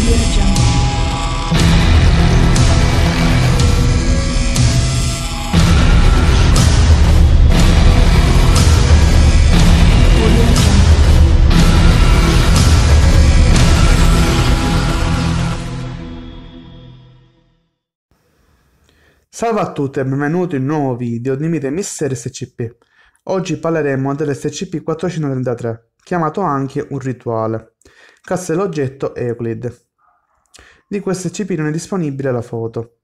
Audio Jungle. Salve a tutti e benvenuti in un nuovo video di Mite Mister SCP. Oggi parleremo dell'SCP-433, chiamato anche un rituale. Cassa l'oggetto Euclid. Di questo cp non è disponibile la foto.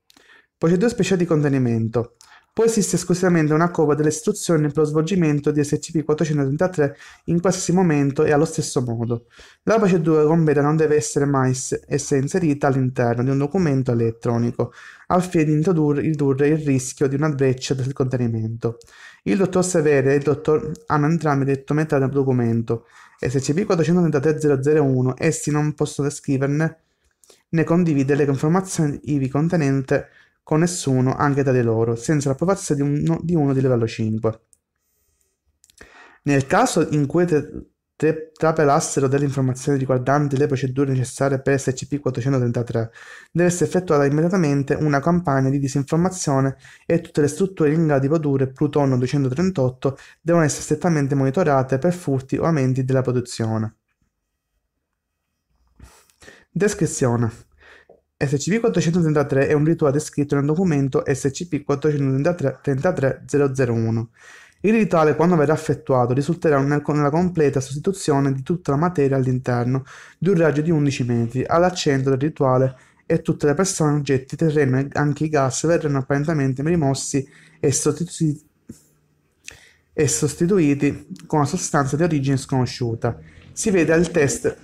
Poi due specialità di contenimento. Poi esiste esclusivamente una copia delle istruzioni per lo svolgimento di SCP-433 in qualsiasi momento e allo stesso modo. La procedura completa non deve essere mai essere inserita all'interno di un documento elettronico, al fine di ridurre il rischio di una breccia del contenimento. Il dottor Severe e il dottor hanno entrambi detto metà del documento. SCP-433-001, essi non possono descriverne né condividere informazioni ivi contenente con nessuno, anche tra di loro, senza l'approvazione di uno, di uno di livello 5. Nel caso in cui te, te, trapelassero delle informazioni riguardanti le procedure necessarie per SCP-433, deve essere effettuata immediatamente una campagna di disinformazione e tutte le strutture in grado di produrre Plutonio 238 devono essere strettamente monitorate per furti o aumenti della produzione. Descrizione SCP-433 è un rituale descritto nel documento SCP-433-33001. Il rituale, quando verrà effettuato, risulterà nella completa sostituzione di tutta la materia all'interno di un raggio di 11 metri. All'accento del rituale e tutte le persone, oggetti, terreno e anche i gas verranno apparentemente rimossi e sostituiti, e sostituiti con una sostanza di origine sconosciuta. Si vede al test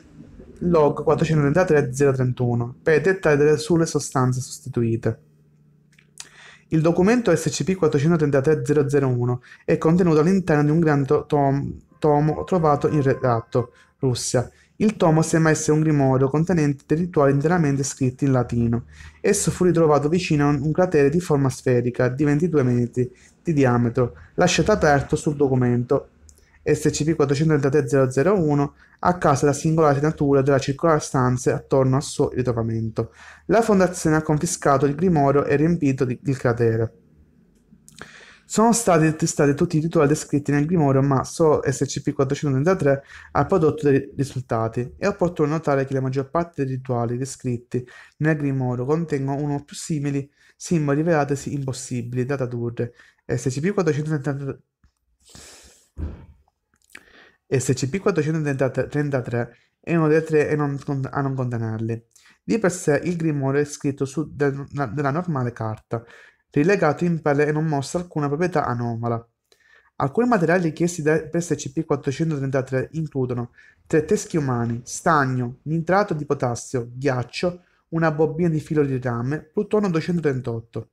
log 493-031 per dettare sulle sostanze sostituite. Il documento SCP-433-001 è contenuto all'interno di un grande tom tomo trovato in redatto, Russia. Il tomo sembra essere un grimorio contenente dei rituali interamente scritti in latino. Esso fu ritrovato vicino a un cratere di forma sferica di 22 metri di diametro, lasciato aperto sul documento SCP-433-001 a causa della singolare natura della circostanze attorno al suo ritrovamento. La Fondazione ha confiscato il grimorio e riempito di, il cratere. Sono stati testati tutti i rituali descritti nel grimorio, ma solo SCP-433 ha prodotto dei risultati. È opportuno notare che la maggior parte dei rituali descritti nel grimorio contengono uno o più simili simboli rivelatesi impossibili da tradurre. SCP-433 SCP-433 è uno dei tre non, a non contenerli. Di per sé il grimorio è scritto su de, na, della normale carta, rilegato in pelle e non mostra alcuna proprietà anomala. Alcuni materiali richiesti da SCP-433 includono tre teschi umani, stagno, nitrato di potassio, ghiaccio, una bobbina di filo di rame, plutono 238.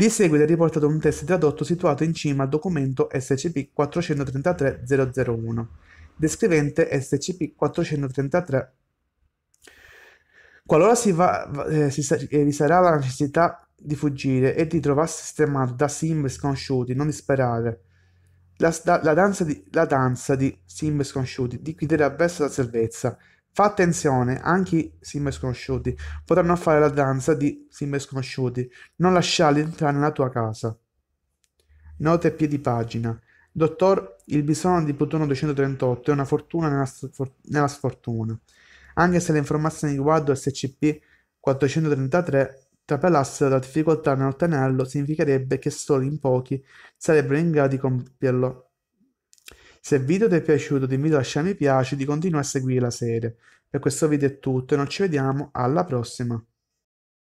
Di seguito è riportato un testo tradotto situato in cima al documento SCP 433-001, descrivente SCP 433. Qualora si, va, eh, si, eh, vi sarà la necessità di fuggire e di trovarsi sistemato da simboli sconosciuti, non disperare. La, la, danza di, la danza di simboli sconosciuti di guiderà verso la salvezza. Fa attenzione, anche i simboli sconosciuti potranno fare la danza di simboli sconosciuti. Non lasciarli entrare nella tua casa. Note a piedi pagina. Dottor, il bisogno di Plutono 238 è una fortuna nella, sfor- nella sfortuna. Anche se le informazioni riguardo SCP-433 trapelassero la difficoltà nell'ottenerlo, significherebbe che solo in pochi sarebbero in grado di compierlo se il video ti è piaciuto ti invito a lasciare mi piace e di continuare a seguire la serie. Per questo video è tutto e noi ci vediamo alla prossima.